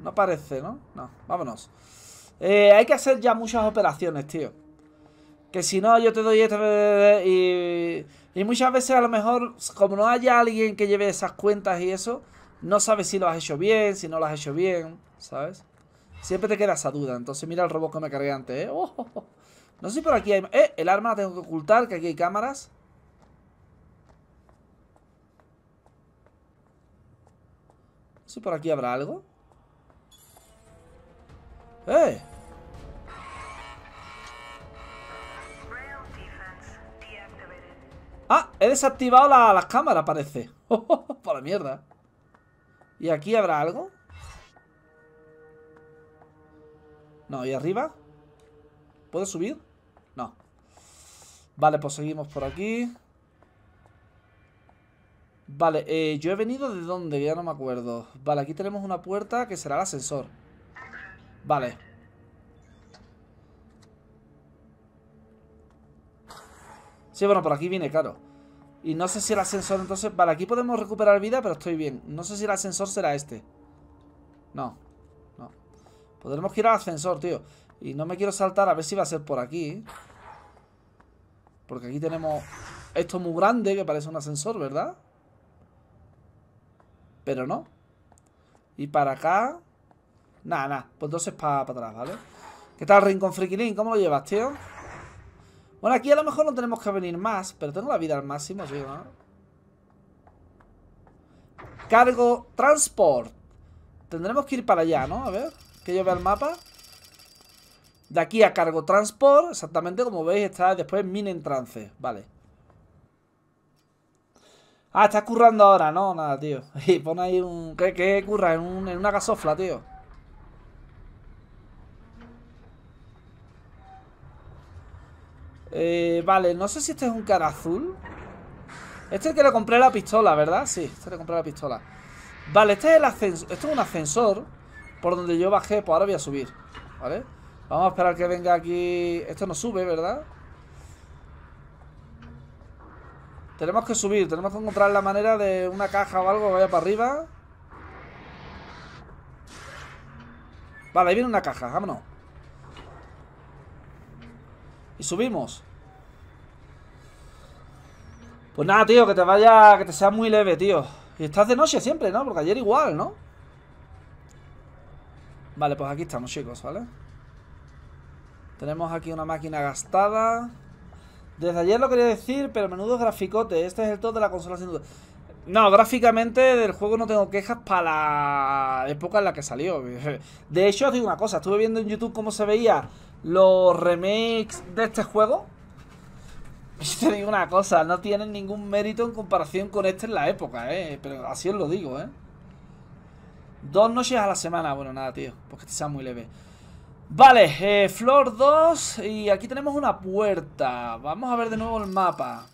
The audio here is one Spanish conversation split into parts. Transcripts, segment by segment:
No parece, ¿no? No, vámonos. Eh, hay que hacer ya muchas operaciones, tío. Que si no, yo te doy este y, y muchas veces a lo mejor, como no haya alguien que lleve esas cuentas y eso, no sabes si lo has hecho bien, si no lo has hecho bien, ¿sabes? Siempre te queda esa duda. Entonces mira el robot que me cargué antes, ¿eh? Oh, oh, oh. No sé si por aquí hay... ¡Eh! El arma la tengo que ocultar, que aquí hay cámaras. No sé si por aquí habrá algo. ¡Eh! ¡Ah! He desactivado las cámaras, parece. Por la mierda. ¿Y aquí habrá algo? No, ¿y arriba? ¿Puedo subir? No. Vale, pues seguimos por aquí. Vale, eh, yo he venido de dónde, ya no me acuerdo. Vale, aquí tenemos una puerta que será el ascensor. Vale. Sí, bueno, por aquí viene, claro. Y no sé si el ascensor entonces... Vale, aquí podemos recuperar vida, pero estoy bien. No sé si el ascensor será este. No. No. Podremos girar al ascensor, tío. Y no me quiero saltar a ver si va a ser por aquí. Porque aquí tenemos esto muy grande que parece un ascensor, ¿verdad? Pero no. Y para acá... Nada, nada. Pues entonces para atrás, ¿vale? ¿Qué tal, Rincón Friquilín? ¿Cómo lo llevas, tío? Bueno, aquí a lo mejor no tenemos que venir más, pero tengo la vida al máximo, tío, ¿no? ¿eh? Cargo transport. Tendremos que ir para allá, ¿no? A ver, que yo vea el mapa. De aquí a cargo transport, exactamente como veis, está después mine en trance. Vale. Ah, estás currando ahora, no, nada, tío. Y pone ahí un. ¿Qué, qué curra? En, en una gasofla, tío. Eh, vale, no sé si este es un cara azul. Este es el que le compré la pistola, ¿verdad? Sí, este le compré la pistola. Vale, este es el ascensor. Esto es un ascensor por donde yo bajé. Pues ahora voy a subir, ¿vale? Vamos a esperar que venga aquí. Esto no sube, ¿verdad? Tenemos que subir, tenemos que encontrar la manera de una caja o algo que vaya para arriba. Vale, ahí viene una caja, vámonos. Y subimos. Pues nada, tío, que te vaya, que te sea muy leve, tío. Y estás de noche siempre, ¿no? Porque ayer igual, ¿no? Vale, pues aquí estamos, chicos, ¿vale? Tenemos aquí una máquina gastada. Desde ayer lo quería decir, pero menudo graficote. Este es el todo de la consola sin duda. No, gráficamente del juego no tengo quejas para la época en la que salió. De hecho, os digo una cosa. Estuve viendo en YouTube cómo se veía los remakes de este juego. Yo te digo una cosa, no tienen ningún mérito en comparación con este en la época, ¿eh? Pero así os lo digo, ¿eh? Dos noches a la semana. Bueno, nada, tío, porque pues este sea muy leve. Vale, eh, Flor 2 y aquí tenemos una puerta. Vamos a ver de nuevo el mapa.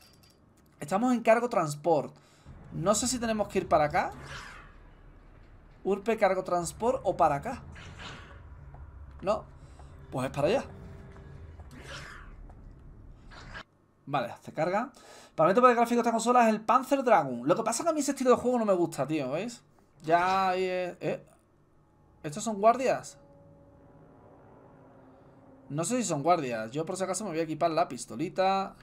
Estamos en cargo transport. No sé si tenemos que ir para acá. Urpe cargo transport o para acá. No, pues es para allá. Vale, se carga. Para mí, para de gráfico de esta consola es el Panzer Dragon. Lo que pasa es que a mí ese estilo de juego no me gusta, tío, ¿veis? Ya... eh. ¿Estos son guardias? No sé si son guardias. Yo por si acaso me voy a equipar la pistolita.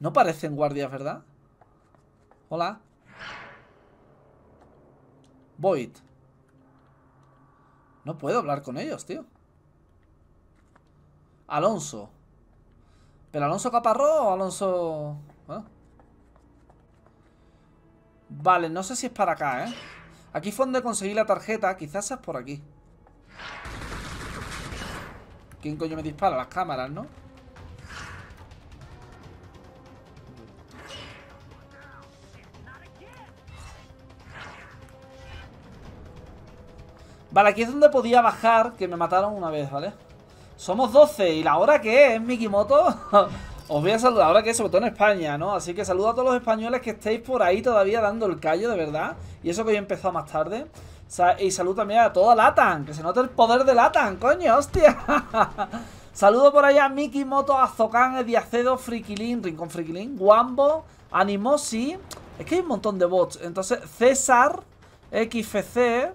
No parecen guardias, ¿verdad? Hola. Void. No puedo hablar con ellos, tío. Alonso. ¿Pero Alonso Caparró o Alonso...? ¿eh? Vale, no sé si es para acá, ¿eh? Aquí fue donde conseguí la tarjeta. Quizás es por aquí. ¿Quién coño me dispara? Las cámaras, ¿no? Vale, aquí es donde podía bajar Que me mataron una vez, ¿vale? vale somos 12 y la hora que es, Mikimoto. Os voy a saludar ahora que es, sobre todo en España, ¿no? Así que saludo a todos los españoles que estéis por ahí todavía dando el callo, de verdad. Y eso que hoy he empezado más tarde. Y saludo también a toda Latan, que se note el poder de Latan, coño, hostia. saludo por allá a Miki Moto, a Diacedo, Friquilín, Rincón Friquilín, Guambo, Animosi. Es que hay un montón de bots. Entonces, César, XFC.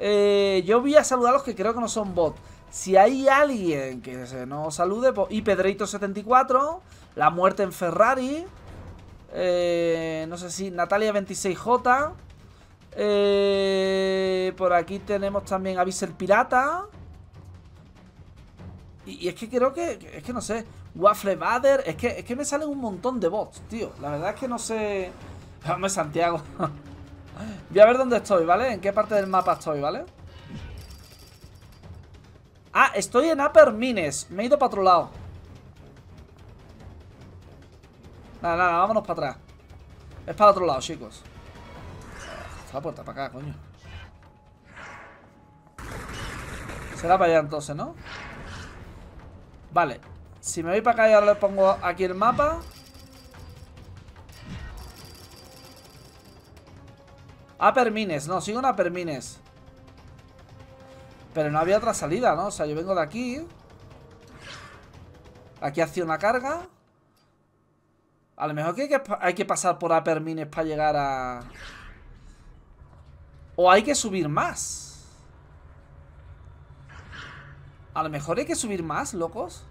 Eh, yo voy a saludar a los que creo que no son bots. Si hay alguien que se nos salude, pues, y pedrito 74 La Muerte en Ferrari, eh, no sé si Natalia26J, eh, por aquí tenemos también a el Pirata. Y, es que creo que, es que no sé, Waffle Mother, es que, es que me salen un montón de bots, tío. La verdad es que no sé... Vamos Santiago. Voy a ver dónde estoy, ¿vale? En qué parte del mapa estoy, ¿vale? vale Ah, estoy en Upper Mines. Me he ido para otro lado. Nada, nada, vámonos para atrás. Es para otro lado, chicos. Está la puerta para acá, coño. Será para allá entonces, ¿no? Vale. Si me voy para acá y le pongo aquí el mapa. Upper Mines. No, sigo en Upper pero no había otra salida, ¿no? O sea, yo vengo de aquí. Aquí hacía una carga. A lo mejor hay, que pasar por Apermines para llegar a... O hay que subir más. A lo mejor hay que subir más, locos.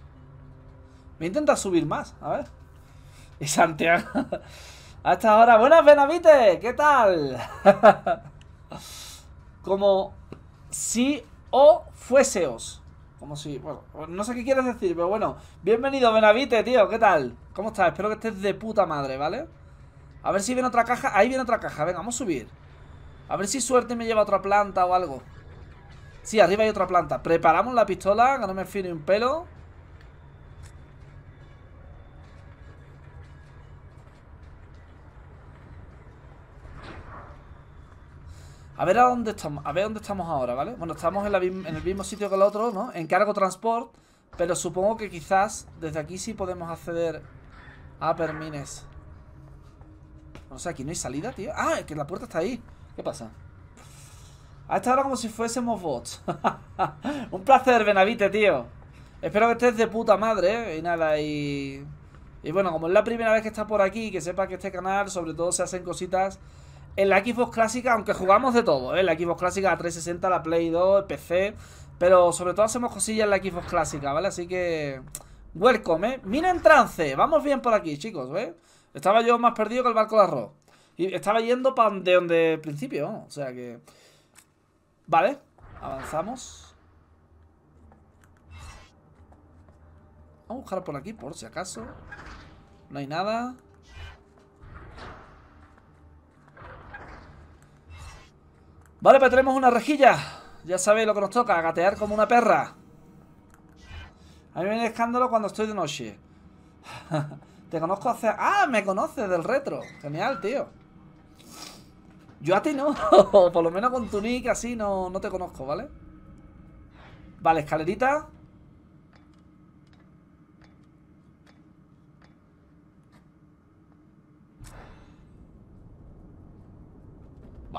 Voy a intentar subir más, a ver. Y Santiago. Hasta ahora. Buenas, Benavite. ¿Qué tal? Como si o fueseos. Como si, bueno, pues no sé qué quieres decir, pero bueno. Bienvenido, Benavite, tío, ¿qué tal? ¿Cómo estás? Espero que estés de puta madre, ¿vale? A ver si viene otra caja. Ahí viene otra caja, venga, vamos a subir. A ver si suerte me lleva otra planta o algo. Sí, arriba hay otra planta. Preparamos la pistola, que no me ni un pelo. A ver a dónde estamos, a ver dónde estamos ahora, ¿vale? Bueno, estamos en, el mismo sitio que el otro, ¿no? En cargo transport, pero supongo que quizás desde aquí sí podemos acceder a Permines. No sea, aquí no hay salida, tío. Ah, es que la puerta está ahí. ¿Qué pasa? A esta hora como si fuésemos bots. Un placer, Benavite, tío. Espero que estés de puta madre, ¿eh? Y nada, y... Y bueno, como es la primera vez que está por aquí, que sepa que este canal sobre todo se hacen cositas en la Xbox clásica, aunque jugamos de todo, ¿eh? la Xbox clásica, la 360, la Play 2, el PC, pero sobre todo hacemos cosillas en la Xbox clásica, ¿vale? Así que, welcome, ¿eh? Mira en trance, vamos bien por aquí, chicos, ¿ves? ¿eh? Estaba yo más perdido que el barco de arroz. Y estaba yendo para de donde el principio, ¿no? o sea que... Vale, avanzamos. Vamos a buscar por aquí, por si acaso. No hay nada. Vale, pues tenemos una rejilla. Ya sabéis lo que nos toca, gatear como una perra. A mí me viene escándalo cuando estoy de noche. Te conozco hace... ¡Ah! Me conoces del retro. Genial, tío. Yo a ti no. Por lo menos con tu nick así no, no te conozco, ¿vale? Vale, escalerita.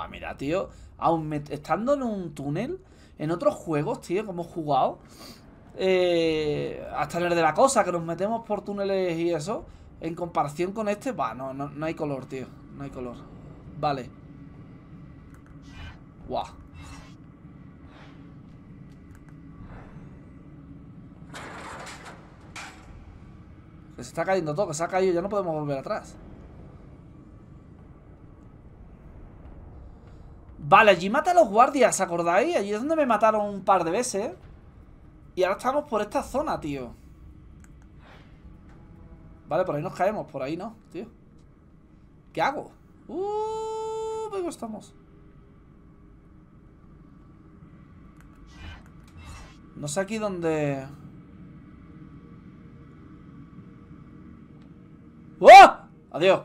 mira, tío, aún estando en un túnel, en otros juegos, tío, como hemos jugado, eh, hasta en el de la cosa, que nos metemos por túneles y eso, en comparación con este, va, no, no, hay color, tío, no hay color. Vale. Guau. se está cayendo todo, se ha caído, ya no podemos volver atrás. Vale, allí mata a los guardias, ¿acordáis? Allí es donde me mataron un par de veces. Y ahora estamos por esta zona, tío. Vale, por ahí nos caemos, por ahí no, tío. ¿Qué hago? Uh, luego estamos. No sé aquí dónde... ¡Oh! Adiós.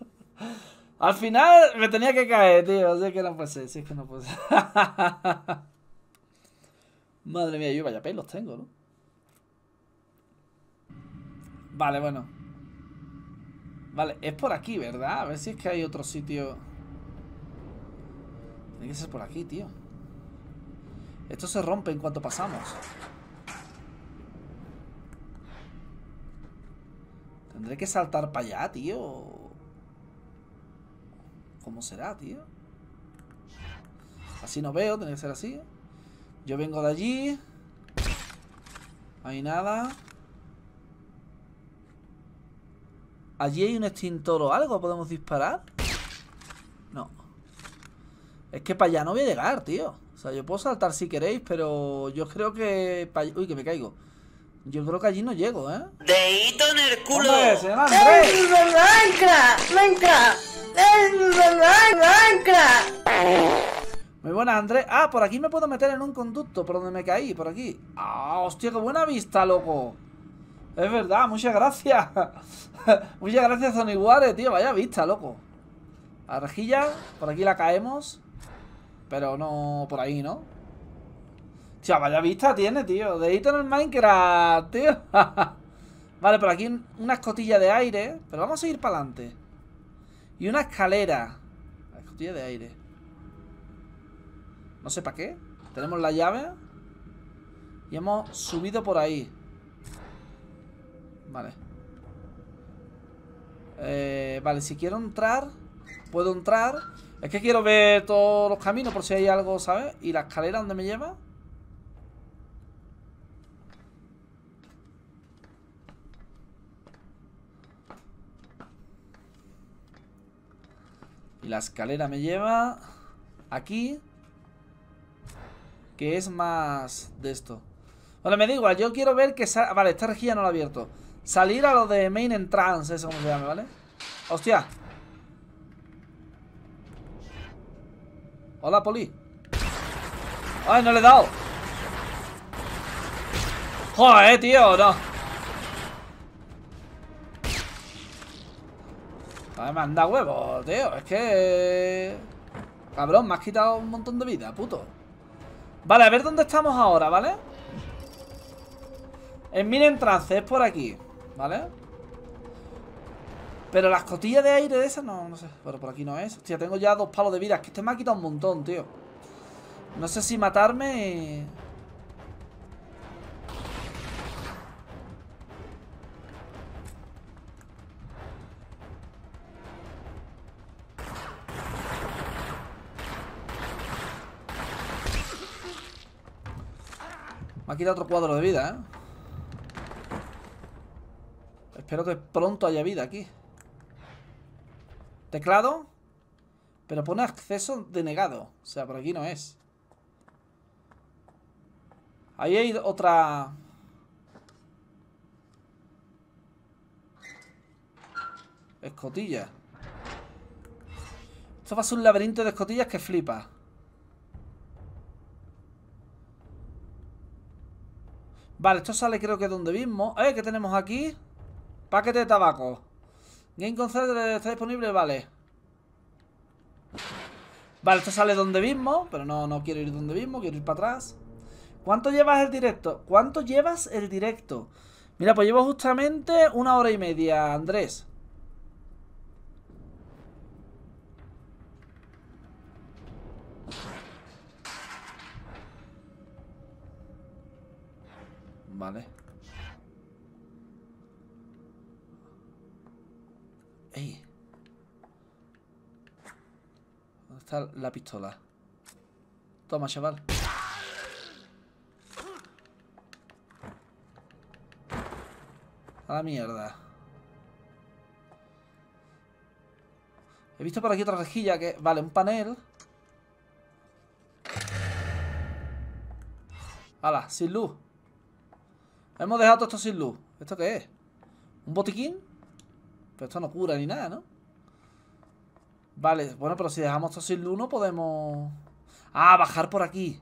Al final me tenía que caer, tío. Así que no pasé, así que no Madre mía, yo vaya pelos tengo, ¿no? Vale, bueno. Vale, es por aquí, ¿verdad? A ver si es que hay otro sitio. Tiene que ser por aquí, tío. Esto se rompe en cuanto pasamos. Tendré que saltar para allá, tío. ¿Cómo será, tío? Así no veo, tiene que ser así. Yo vengo de allí. No hay nada. Allí hay un extintor o algo, ¿podemos disparar? No. Es que para allá no voy a llegar, tío. O sea, yo puedo saltar si queréis, pero yo creo que... Uy, que me caigo. Yo creo que allí no llego, ¿eh? ¡Deito en el culo! ¡Hombre, señor Andrés! Muy buena, Andrés. Ah, por aquí me puedo meter en un conducto, por donde me caí, por aquí. Ah, hostia, qué buena vista, loco. Es verdad, muchas gracias. muchas gracias, son iguales, tío. Vaya vista, loco. Arjilla, por aquí la caemos. Pero no por ahí, ¿no? Tío, vaya vista tiene, tío. De Dedito en el Minecraft, tío. vale, por aquí una escotilla de aire. Pero vamos a ir para adelante. Y una escalera. La de aire. No sé para qué. Tenemos la llave. Y hemos subido por ahí. Vale. Eh, vale, si quiero entrar, puedo entrar. Es que quiero ver todos los caminos por si hay algo, ¿sabes? Y la escalera ¿Dónde me lleva. Y la escalera me lleva aquí. Que es más de esto. Bueno, me da igual. Yo quiero ver que... Vale, esta rejilla no la he abierto. Salir a lo de main entrance, eso como se llama, ¿vale? ¡Hostia! Hola, Poli. ¡Ay, no le he dado! ¡Joder, tío! No. ver, me manda huevos, tío. Es que... Cabrón, me has quitado un montón de vida, puto. Vale, a ver dónde estamos ahora, ¿vale? En miren es por aquí, ¿vale? Pero las cotillas de aire de esas, no, no sé. Pero por aquí no es. Hostia, tengo ya dos palos de vida. Es que este me ha quitado un montón, tío. No sé si matarme... otro cuadro de vida, ¿eh? Espero que pronto haya vida aquí. Teclado. Pero pone acceso denegado. O sea, por aquí no es. Ahí hay otra... Escotilla. Esto va a ser un laberinto de escotillas que flipa. Vale, esto sale creo que donde mismo. Eh, ¿qué tenemos aquí? Paquete de tabaco. Game Concert está disponible, vale. Vale, esto sale donde mismo, pero no, no quiero ir donde mismo, quiero ir para atrás. ¿Cuánto llevas el directo? ¿Cuánto llevas el directo? Mira, pues llevo justamente una hora y media, Andrés. la pistola. Toma, chaval. A la mierda. He visto por aquí otra rejilla que... Vale, un panel. Hala, sin luz. Hemos dejado esto sin luz. ¿Esto qué es? ¿Un botiquín? Pero esto no cura ni nada, ¿no? Vale, bueno, pero si dejamos así sin podemos... Ah, bajar por aquí.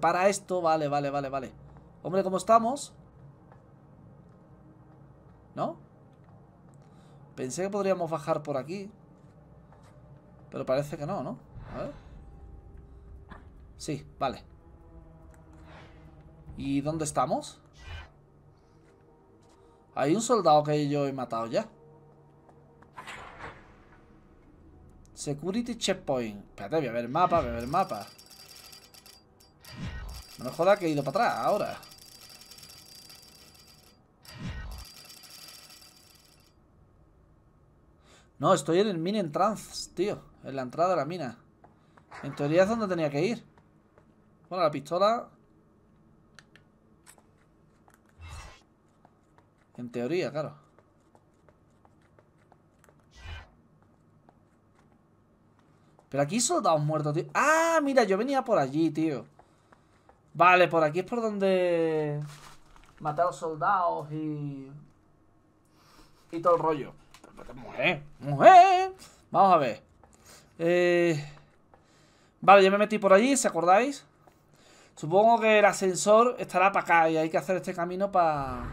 para esto. Vale, vale, vale, vale. Hombre, ¿cómo estamos? ¿No? Pensé que podríamos bajar por aquí. Pero parece que no, ¿no? A ver. Sí, vale. ¿Y dónde estamos? Hay un soldado que yo he matado ya. Security checkpoint. Espérate, voy a ver el mapa, voy a ver el mapa. No joda que he ido para atrás ahora. No, estoy en el mini entrance, tío. En la entrada de la mina. En teoría es donde tenía que ir. Bueno, la pistola... En teoría, claro. Pero aquí soldados muertos, tío. Ah, mira, yo venía por allí, tío. Vale, por aquí es por donde... Maté a los soldados y... Y todo el rollo. Mujer, mujer. Vamos a ver. Eh, vale, yo me metí por allí, ¿se acordáis? Supongo que el ascensor estará para acá y hay que hacer este camino para...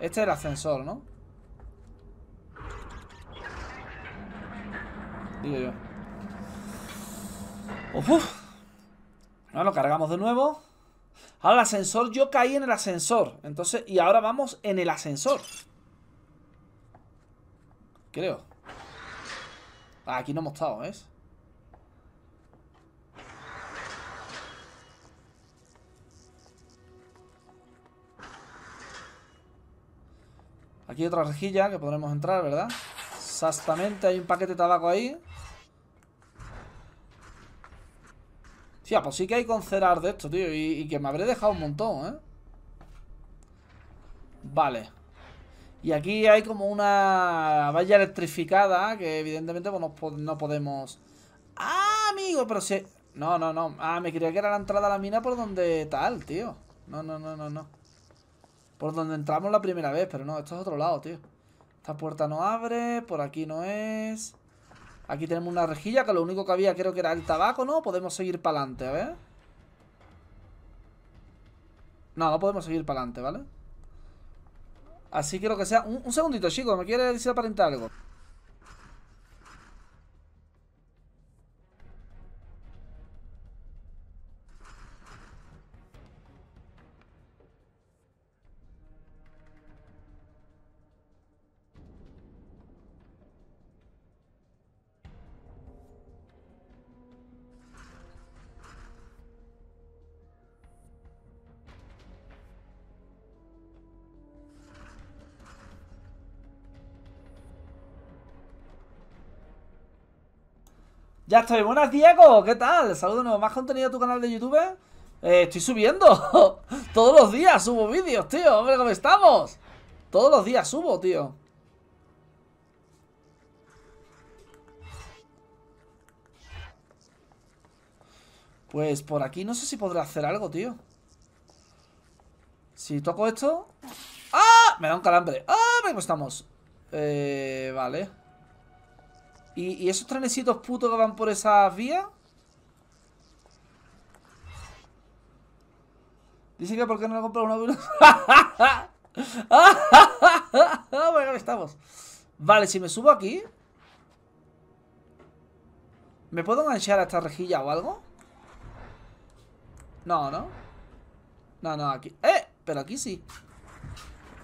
Este es el ascensor, ¿no? Digo yo. No lo cargamos de nuevo. Ahora el ascensor, yo caí en el ascensor. Entonces, y ahora vamos en el ascensor. Creo. Ah, aquí no hemos estado, ¿ves? Aquí hay otra rejilla que podremos entrar, ¿verdad? Exactamente, hay un paquete de tabaco ahí. Hostia, pues sí que hay con cerar de esto, tío. Y, que me habré dejado un montón, ¿eh? Vale. Y aquí hay como una valla electrificada que evidentemente pues, no, no, podemos... ¡Ah, amigo! Pero si... No, no, no. Ah, me creía que era la entrada a la mina por donde tal, tío. No, no, no, no, no. Por donde entramos la primera vez, pero no, esto es otro lado, tío. Esta puerta no abre, por aquí no es... Aquí tenemos una rejilla que lo único que había creo que era el tabaco, ¿no? Podemos seguir para adelante, a ver. No, no podemos seguir para adelante, ¿vale? Así quiero que sea... Un, segundito, chicos, me quiere decir aparentar algo. Ya estoy. Buenas, Diego. ¿Qué tal? Saludos nuevo ¿Más contenido a tu canal de YouTube? Eh, estoy subiendo. Todos los días subo vídeos, tío. Hombre, ¿cómo estamos? Todos los días subo, tío. Pues por aquí no sé si podré hacer algo, tío. Si toco esto... ¡Ah! Me da un calambre. ¡Ah! ¿Cómo pues estamos? Eh, vale. ¿Y, esos trenecitos putos que van por esa vía Dice que porque no le comprado una bueno, estamos. Vale, si me subo aquí. ¿Me puedo enganchar a esta rejilla o algo? No, no. No, no, aquí. ¡Eh! Pero aquí sí.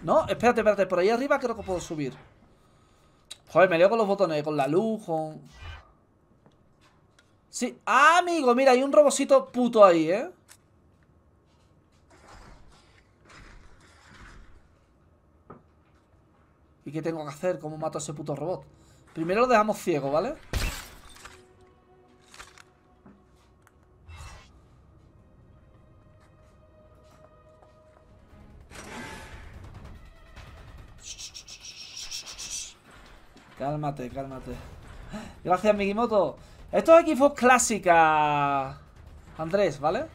No, espérate, espérate. Por ahí arriba creo que puedo subir. Joder, me leo con los botones, con la luz, Sí, ah, amigo, mira, hay un robosito puto ahí, ¿eh? ¿Y qué tengo que hacer? ¿Cómo mato a ese puto robot? Primero lo dejamos ciego, ¿vale? vale Cálmate, cálmate. Gracias, Migimoto. Esto es equipo clásica, Andrés, ¿vale?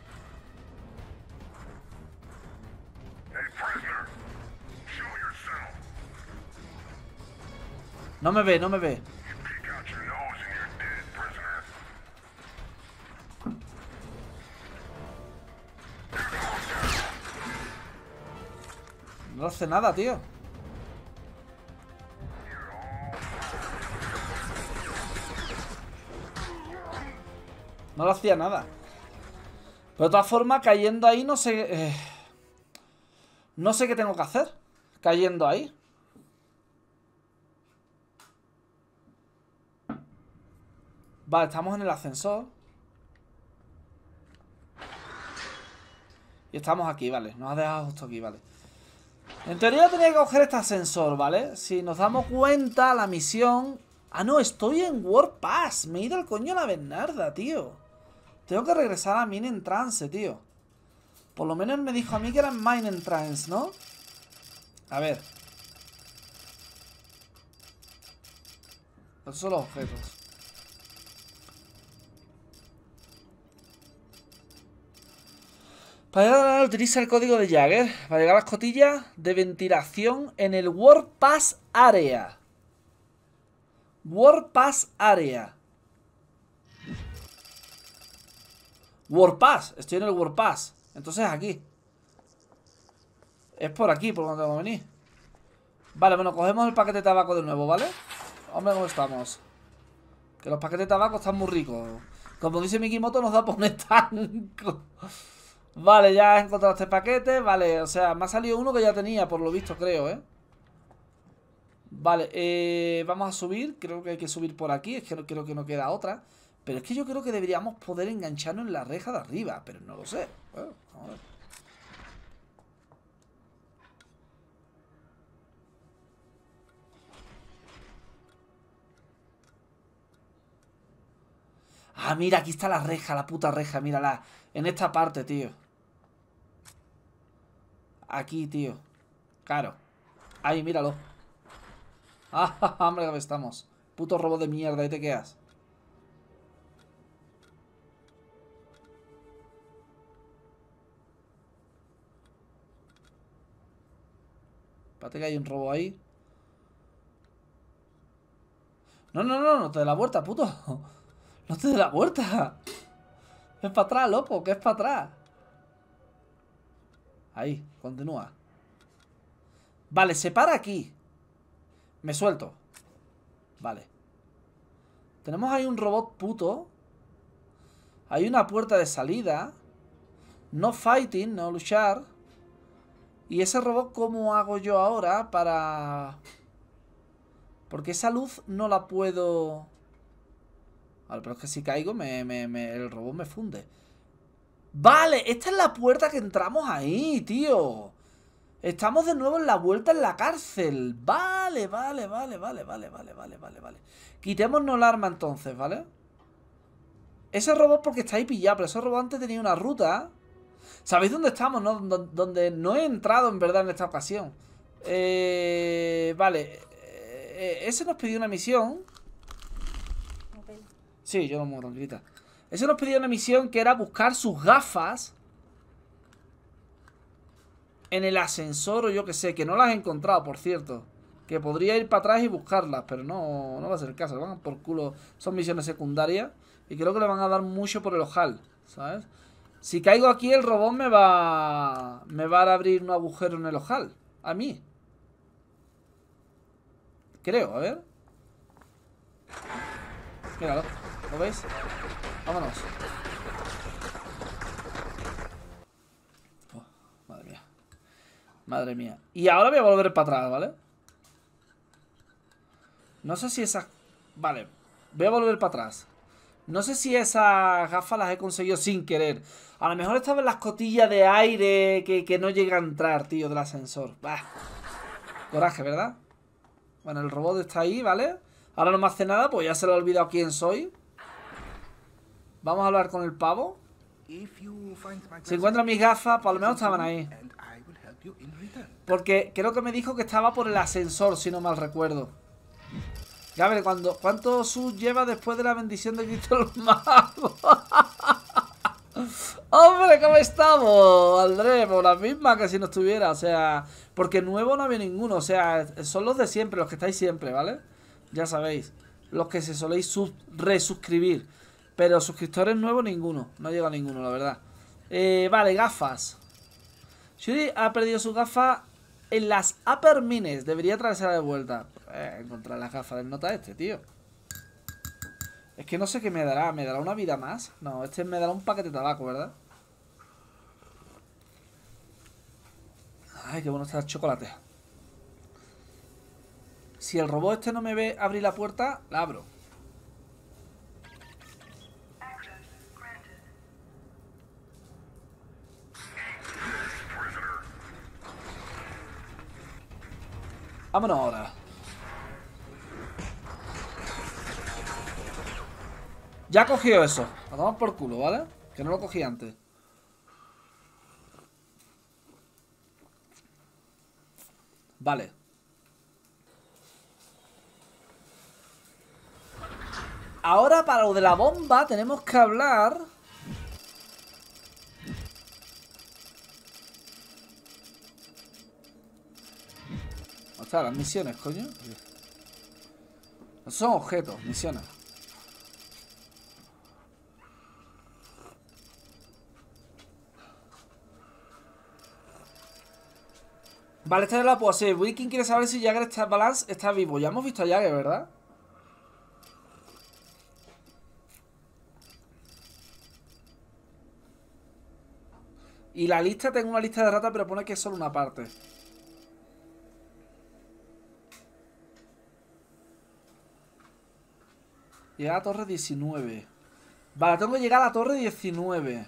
No me ve, no me ve. No hace nada, tío. No lo hacía nada. de todas formas, cayendo ahí no sé... Eh, no sé qué tengo que hacer. Cayendo ahí. Vale, estamos en el ascensor. Y estamos aquí, vale. Nos ha dejado justo aquí, vale. En teoría tenía que coger este ascensor, ¿vale? Si nos damos cuenta, la misión... Ah, no, estoy en World Pass. Me he ido el coño a la Bernarda, tío. Tengo que regresar a Mine en Trance, tío. Por lo menos me dijo a mí que era Mine en Trance, ¿no? A ver. Esos son los objetos. Para llegar utiliza el código de Jagger para llegar a las cotillas de ventilación en el Pass Area. Pass Area. WordPass. Estoy en el WordPass. Entonces aquí. Es por aquí, por donde vamos a venir. Vale, bueno, cogemos el paquete de tabaco de nuevo, ¿vale? Hombre, ¿cómo estamos? Que los paquetes de tabaco están muy ricos. Como dice Mikimoto, nos da por un Vale, ya he encontrado este paquete. Vale, o sea, me ha salido uno que ya tenía, por lo visto, creo, ¿eh? Vale, eh, vamos a subir. Creo que hay que subir por aquí. Es que creo que no queda otra. Pero es que yo creo que deberíamos poder engancharnos en la reja de arriba, pero no lo sé. Ah, mira, aquí está la reja, la puta reja, mírala. En esta parte, tío. Aquí, tío. Claro. Ahí, míralo. Ah, hombre, que estamos. Puto robo de mierda, ahí te quedas. Espérate que hay un robo ahí. No, no, no, no te dé la vuelta, puto. No te dé la vuelta. Es para atrás, loco, que es para atrás. Ahí, continúa. Vale, se para aquí. Me suelto. Vale. Tenemos ahí un robot puto. Hay una puerta de salida. No fighting, no luchar. ¿Y ese robot cómo hago yo ahora para...? Porque esa luz no la puedo... Vale, pero es que si caigo me, el robot me funde. ¡Vale! Esta es la puerta que entramos ahí, tío. Estamos de nuevo en la vuelta en la cárcel. Vale, vale, vale, vale, vale, vale, vale, vale, vale. Quitémonos el arma entonces, ¿vale? Ese robot porque está ahí pillado, pero ese robot antes tenía una ruta... ¿Sabéis dónde estamos? No? donde no he entrado en verdad en esta ocasión. Eh, vale. Eh, eh, ese nos pidió una misión. Sí, yo no muero, grita. Ese nos pidió una misión que era buscar sus gafas en el ascensor o yo que sé, que no las he encontrado, por cierto. Que podría ir para atrás y buscarlas, pero no, no va a ser el caso. Van por culo, son misiones secundarias y creo que le van a dar mucho por el ojal, ¿sabes? Si caigo aquí, el robot me va... Me va a abrir un agujero en el ojal. A mí. Creo, a ver. Míralo. ¿Lo veis? Vámonos. Oh, madre mía. Madre mía. Y ahora voy a volver para atrás, ¿vale? No sé si esas... Vale. Voy a volver para atrás. No sé si esas gafas las he conseguido sin querer. A lo mejor estaba en las cotillas de aire que, no llega a entrar, tío, del ascensor. Coraje, ¿verdad? Bueno, el robot está ahí, ¿vale? Ahora no me hace nada, pues ya se le ha olvidado quién soy. Vamos a hablar con el pavo. Si encuentran mis gafas, por lo menos estaban ahí. Porque creo que me dijo que estaba por el ascensor, si no mal recuerdo. Ya a cuando ¿cuánto sus lleva después de la bendición de Cristo el Mago? Hombre, ¿cómo estamos? André, por la misma que si no estuviera, o sea, porque nuevo no había ninguno, o sea, son los de siempre, los que estáis siempre, ¿vale? Ya sabéis, los que se soléis resuscribir, pero suscriptores nuevos ninguno, no llega ninguno, la verdad. Eh, vale, gafas. Shuri ha perdido su gafa en las Upper Mines, debería traerse de vuelta. encontrar eh, las gafas del nota este, tío. Es que no sé qué me dará. ¿Me dará una vida más? No, este me dará un paquete de tabaco, ¿verdad? Ay, qué bueno está el chocolate. Si el robot este no me ve abrir la puerta, la abro. Vámonos ahora. Ya cogió eso. Lo tomamos por culo, ¿vale? Que no lo cogí antes. Vale. Ahora para lo de la bomba tenemos que hablar... O sea, las misiones, coño. No son objetos, misiones. Vale, esta es la puedo hacer. quiere saber si Jagger está balance está vivo. Ya hemos visto a Jagger, ¿verdad? Y la lista, tengo una lista de ratas, pero pone que es solo una parte. Llega a la torre 19. Vale, tengo que llegar a la torre 19.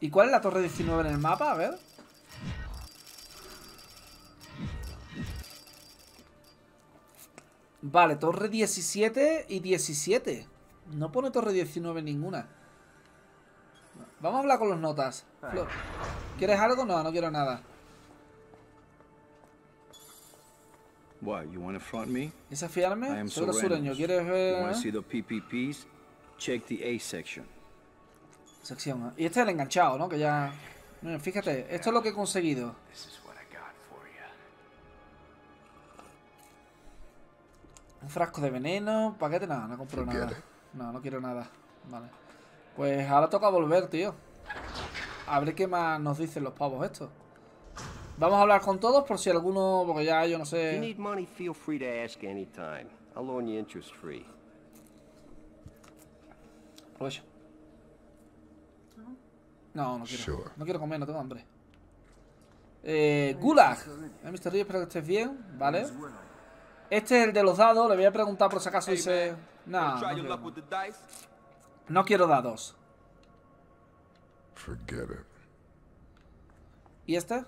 ¿Y cuál es la torre 19 en el mapa? A ver. Vale, torre 17 y 17. No pone torre 19 ninguna. Vamos a hablar con los notas. ¿quieres algo? No, no quiero nada. ¿Quieres you Soy ¿Quieres ver...? Check the A Sección. Y este es el enganchado, ¿no? Que ya... Mira, fíjate, esto es lo que he conseguido. Un frasco de veneno, paquete, nada, no compro nada. No, no quiero nada. Vale. Pues ahora toca volver, tío. A ver qué más nos dicen los pavos estos. Vamos a hablar con todos por si alguno, porque ya yo no sé. Aprovecho. No, no quiero. No quiero comer, no tengo hambre. Eh, Gulag. Eh, Mr. Río, espero que estés bien, ¿vale? Pues este es el de los dados. Le voy a preguntar por si acaso dice... no, quiero. no quiero dados. ¿Y este?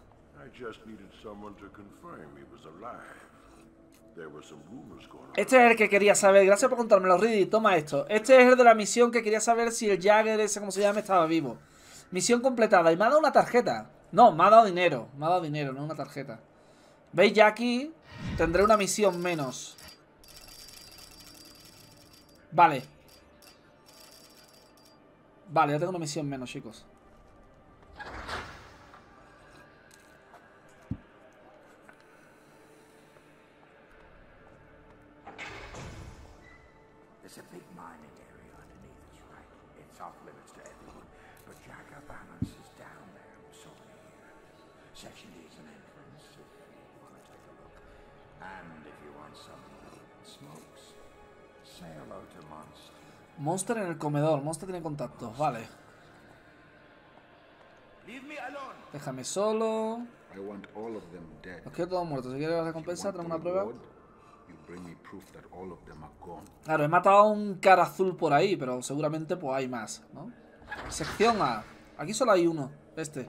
Este es el que quería saber. Gracias por contármelo, Riddy. Toma esto. Este es el de la misión que quería saber si el Jagger, ese como se llama, estaba vivo. Misión completada. Y me ha dado una tarjeta. No, me ha dado dinero. Me ha dado dinero, no una tarjeta. ¿Veis? Ya aquí tendré una misión menos. Vale. Vale, ya tengo una misión menos, chicos. Monster en el comedor. Monster tiene contacto, vale. Déjame solo. Los quiero todos muertos. Si quieres la recompensa, trae una prueba. Claro, he matado a un cara azul por ahí, pero seguramente pues hay más, ¿no? Sección A. Aquí solo hay uno, este.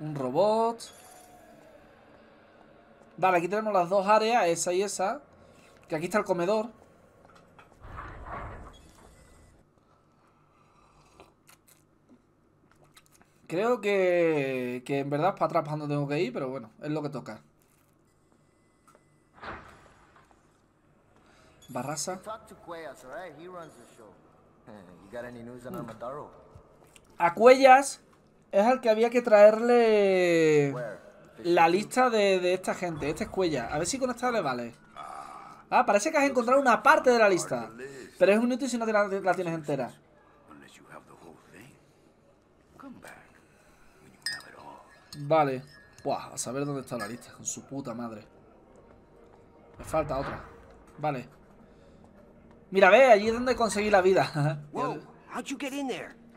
Un robot. Vale, aquí tenemos las dos áreas, esa y esa. Que aquí está el comedor. Creo que, que en verdad para atrás para tengo que ir, pero bueno, es lo que toca. Barraza. Hmm. A Cuellas es al que había que traerle la lista de, esta gente, esta escuela. A ver si con esta le vale. Ah. ah, parece que has encontrado una parte de la lista. Pero es un útil si no la, tienes entera. Vale. Buah, a saber dónde está la lista, con su puta madre. Me falta otra. Vale. Mira, ve, allí es donde conseguí la vida.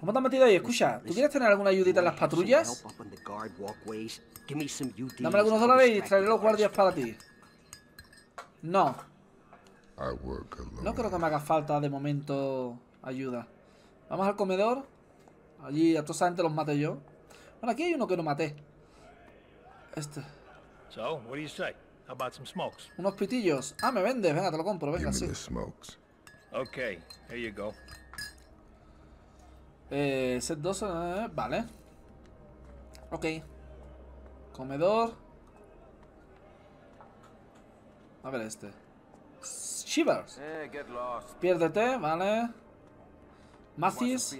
¿Cómo te has metido ahí? Escucha, ¿tú quieres tener alguna ayudita en las patrullas? Dame algunos dólares y traeré los guardias para ti. No. No creo que me haga falta de momento ayuda. Vamos al comedor. Allí a toda gente los maté yo. Bueno, aquí hay uno que no maté. Este. Unos pitillos. Ah, me vendes. Venga, te lo compro. Venga, sí. Ok, here you go. Eh, set 2, eh, vale. Ok. Comedor. A ver este. Shivers. Eh, Piérdete, vale. Mathis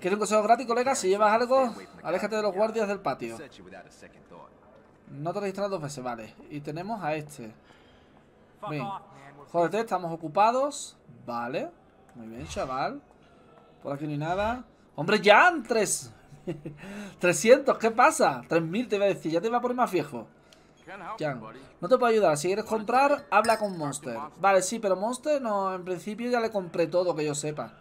¿Quieres un consejo gratis, colega? Si llevas algo, aléjate de los guardias del patio. No te registras dos veces, vale. Y tenemos a este. Bien. estamos ocupados. Vale. Muy bien, chaval. Por aquí no hay nada. Hombre, Jan, Tres 300, ¿qué pasa? 3000 te iba a decir, ya te iba a poner más viejo. Jan, no te puedo ayudar. Si quieres comprar, habla con Monster. Vale, sí, pero Monster no, en principio ya le compré todo que yo sepa.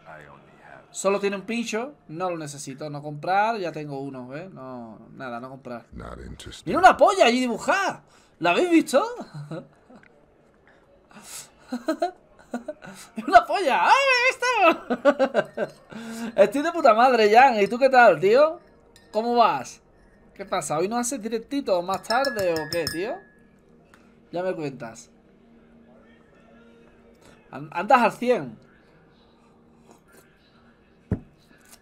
Solo tiene un pincho, no lo necesito. No comprar, ya tengo uno, ¿eh? No, nada, no comprar. ¡Mira una polla allí dibujada. ¿La habéis visto? una polla! ¡Ah, Estoy de puta madre, Jan. ¿Y tú qué tal, tío? ¿Cómo vas? ¿Qué pasa? ¿Hoy no haces directito más tarde o qué, tío? Ya me cuentas. Andas al 100.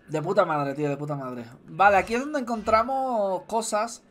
De puta madre, tío, de puta madre. Vale, aquí es donde encontramos cosas